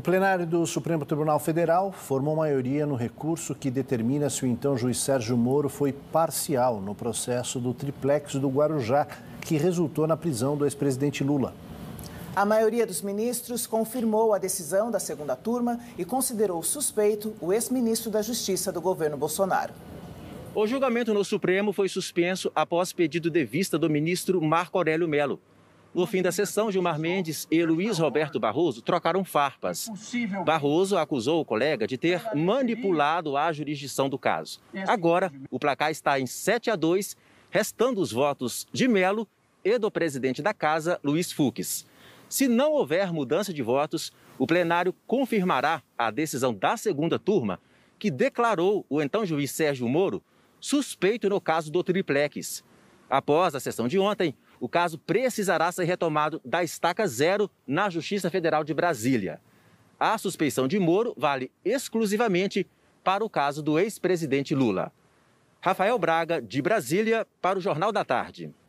O plenário do Supremo Tribunal Federal formou maioria no recurso que determina se o então juiz Sérgio Moro foi parcial no processo do triplex do Guarujá, que resultou na prisão do ex-presidente Lula. A maioria dos ministros confirmou a decisão da segunda turma e considerou suspeito o ex-ministro da Justiça do governo Bolsonaro. O julgamento no Supremo foi suspenso após pedido de vista do ministro Marco Aurélio Melo. No fim da sessão, Gilmar Mendes e Luiz Roberto Barroso trocaram farpas. Barroso acusou o colega de ter manipulado a jurisdição do caso. Agora, o placar está em 7 a 2, restando os votos de Melo e do presidente da casa, Luiz Fux. Se não houver mudança de votos, o plenário confirmará a decisão da segunda turma, que declarou o então juiz Sérgio Moro suspeito no caso do triplex. Após a sessão de ontem, o caso precisará ser retomado da estaca zero na Justiça Federal de Brasília. A suspeição de Moro vale exclusivamente para o caso do ex-presidente Lula. Rafael Braga, de Brasília, para o Jornal da Tarde.